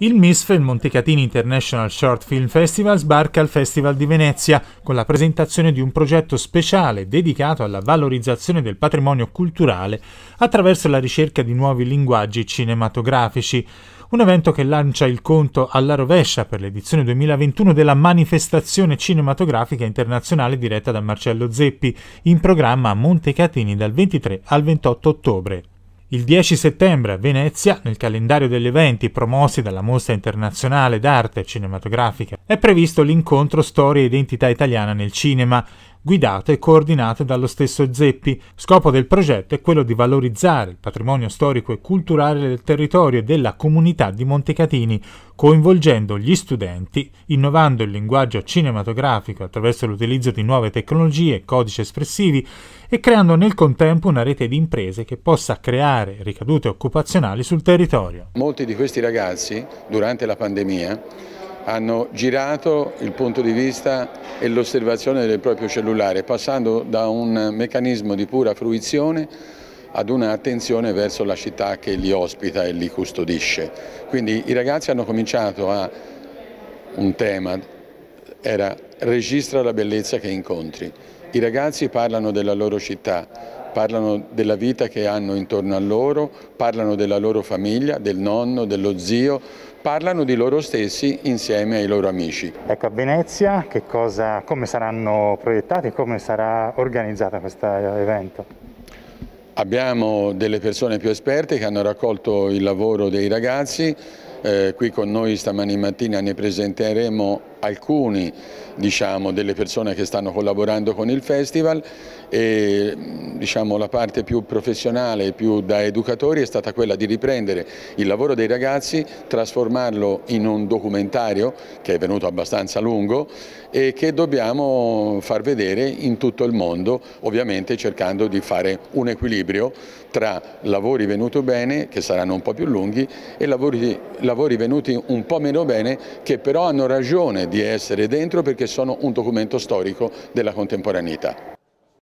Il MISF, il Montecatini International Short Film Festival, sbarca al Festival di Venezia con la presentazione di un progetto speciale dedicato alla valorizzazione del patrimonio culturale attraverso la ricerca di nuovi linguaggi cinematografici. Un evento che lancia il conto alla rovescia per l'edizione 2021 della manifestazione cinematografica internazionale diretta da Marcello Zeppi, in programma a Montecatini dal 23 al 28 ottobre. Il 10 settembre a Venezia, nel calendario degli eventi promossi dalla Mostra Internazionale d'Arte Cinematografica, è previsto l'incontro Storia e Identità Italiana nel Cinema, guidate e coordinate dallo stesso Zeppi. Scopo del progetto è quello di valorizzare il patrimonio storico e culturale del territorio e della comunità di Montecatini, coinvolgendo gli studenti, innovando il linguaggio cinematografico attraverso l'utilizzo di nuove tecnologie e codici espressivi e creando nel contempo una rete di imprese che possa creare ricadute occupazionali sul territorio. Molti di questi ragazzi, durante la pandemia, hanno girato il punto di vista e l'osservazione del proprio cellulare, passando da un meccanismo di pura fruizione ad un'attenzione verso la città che li ospita e li custodisce. Quindi i ragazzi hanno cominciato a un tema, era registra la bellezza che incontri. I ragazzi parlano della loro città, parlano della vita che hanno intorno a loro, parlano della loro famiglia, del nonno, dello zio, parlano di loro stessi insieme ai loro amici. Ecco a Venezia cosa, come saranno proiettati, e come sarà organizzata questo evento? Abbiamo delle persone più esperte che hanno raccolto il lavoro dei ragazzi, eh, qui con noi stamani mattina ne presenteremo alcuni diciamo, delle persone che stanno collaborando con il festival e diciamo, la parte più professionale, più da educatori è stata quella di riprendere il lavoro dei ragazzi, trasformarlo in un documentario che è venuto abbastanza lungo e che dobbiamo far vedere in tutto il mondo, ovviamente cercando di fare un equilibrio tra lavori venuti bene, che saranno un po' più lunghi, e lavori, lavori venuti un po' meno bene, che però hanno ragione di essere dentro perché sono un documento storico della contemporaneità.